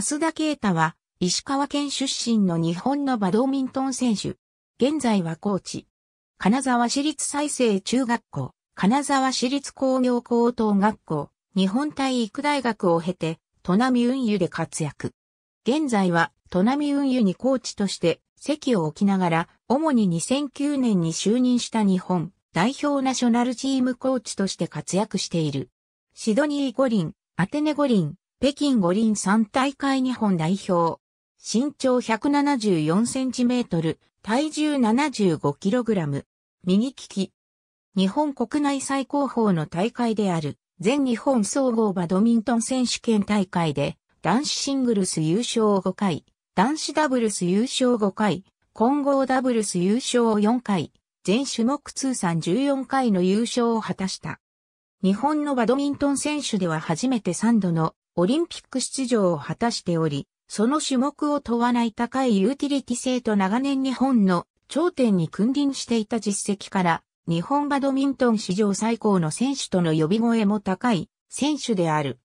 増田啓太は、石川県出身の日本のバドミントン選手。現在はコーチ。金沢市立再生中学校、金沢市立工業高等学校、日本体育大学を経て、都波運輸で活躍。現在は、都波運輸にコーチとして、席を置きながら、主に2009年に就任した日本、代表ナショナルチームコーチとして活躍している。シドニー五輪、アテネ五輪、北京五輪3大会日本代表。身長174センチメートル、体重75キログラム。右利き。日本国内最高峰の大会である、全日本総合バドミントン選手権大会で、男子シングルス優勝5回、男子ダブルス優勝5回、混合ダブルス優勝4回、全種目通算14回の優勝を果たした。日本のバドミントン選手では初めて3度のオリンピック出場を果たしており、その種目を問わない高いユーティリティ性と長年日本の頂点に君臨していた実績から、日本バドミントン史上最高の選手との呼び声も高い選手である。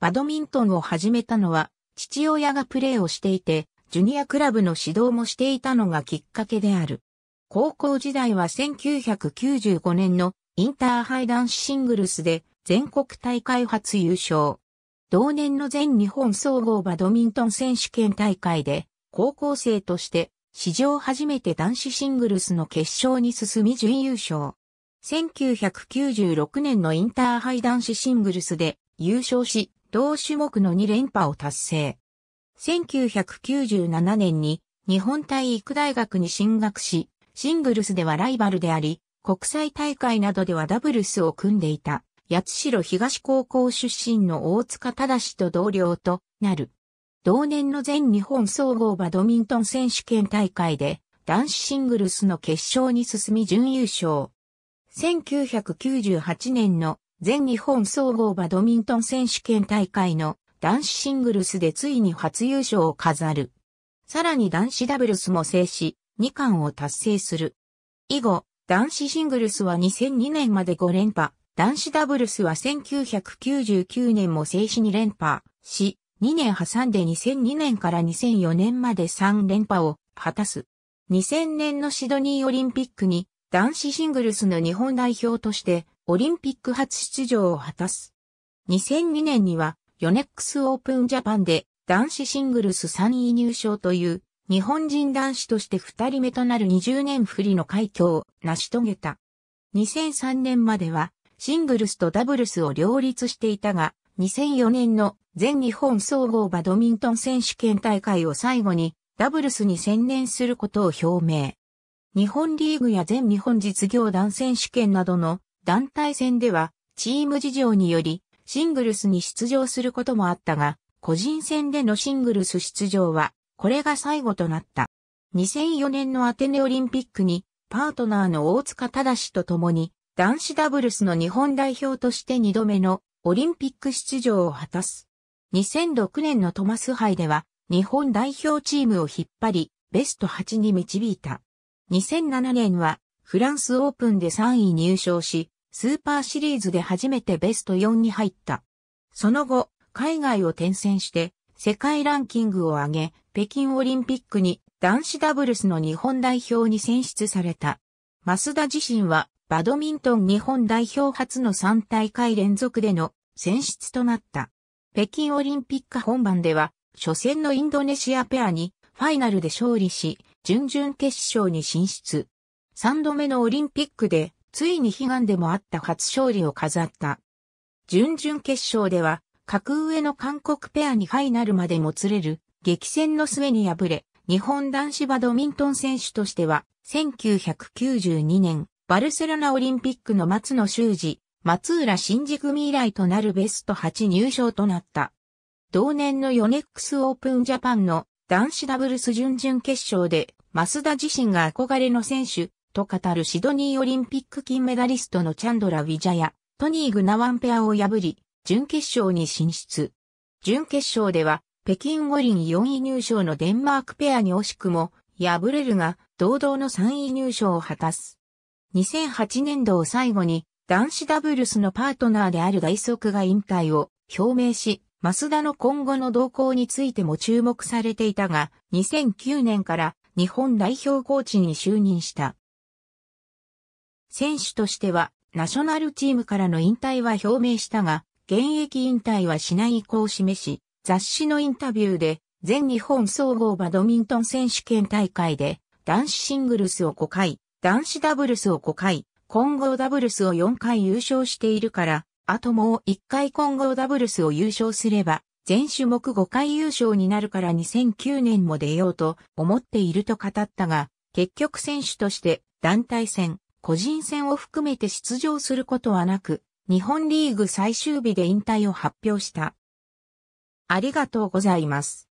バドミントンを始めたのは、父親がプレーをしていて、ジュニアクラブの指導もしていたのがきっかけである。高校時代は1995年のインターハイ男子シングルスで全国大会初優勝。同年の全日本総合バドミントン選手権大会で、高校生として、史上初めて男子シングルスの決勝に進み準優勝。1996年のインターハイ男子シングルスで優勝し、同種目の2連覇を達成。1997年に日本体育大学に進学し、シングルスではライバルであり、国際大会などではダブルスを組んでいた。八代東高校出身の大塚忠と同僚となる。同年の全日本総合バドミントン選手権大会で男子シングルスの決勝に進み準優勝。1998年の全日本総合バドミントン選手権大会の男子シングルスでついに初優勝を飾る。さらに男子ダブルスも制し、2冠を達成する。以後、男子シングルスは2002年まで5連覇。男子ダブルスは1999年も静止に連覇し、2年挟んで2002年から2004年まで3連覇を果たす。2000年のシドニーオリンピックに男子シングルスの日本代表としてオリンピック初出場を果たす。2002年にはヨネックスオープンジャパンで男子シングルス3位入賞という日本人男子として2人目となる20年不利の快挙を成し遂げた。2003年まではシングルスとダブルスを両立していたが、2004年の全日本総合バドミントン選手権大会を最後にダブルスに専念することを表明。日本リーグや全日本実業団選手権などの団体戦ではチーム事情によりシングルスに出場することもあったが、個人戦でのシングルス出場はこれが最後となった。2004年のアテネオリンピックにパートナーの大塚正と共に男子ダブルスの日本代表として2度目のオリンピック出場を果たす。2006年のトマス杯では日本代表チームを引っ張り、ベスト8に導いた。2007年はフランスオープンで3位入賞し、スーパーシリーズで初めてベスト4に入った。その後、海外を転戦して、世界ランキングを上げ、北京オリンピックに男子ダブルスの日本代表に選出された。増田自身はバドミントン日本代表初の3大会連続での選出となった。北京オリンピック本番では、初戦のインドネシアペアにファイナルで勝利し、準々決勝に進出。3度目のオリンピックで、ついに悲願でもあった初勝利を飾った。準々決勝では、格上の韓国ペアにファイナルまでもつれる激戦の末に敗れ、日本男子バドミントン選手としては、1992年バルセロナオリンピックの松野修司、松浦新次組以来となるベスト8入賞となった。同年のヨネックスオープンジャパンの男子ダブルス準々決勝で、増田自身が憧れの選手と語るシドニーオリンピック金メダリストのチャンドラ・ウィジャやトニー・グナワンペアを破り、準決勝に進出。準決勝では、北京五輪4位入賞のデンマークペアに惜しくも敗れるが、堂々の3位入賞を果たす。2008年度を最後に男子ダブルスのパートナーである大則が引退を表明し、ス田の今後の動向についても注目されていたが、2009年から日本代表コーチに就任した。選手としては、ナショナルチームからの引退は表明したが、現役引退はしない意向を示し、雑誌のインタビューで、全日本総合バドミントン選手権大会で、男子シングルスを5回、男子ダブルスを5回、混合ダブルスを4回優勝しているから、あともう1回混合ダブルスを優勝すれば、全種目5回優勝になるから2009年も出ようと思っていると語ったが、結局選手として団体戦、個人戦を含めて出場することはなく、日本リーグ最終日で引退を発表した。ありがとうございます。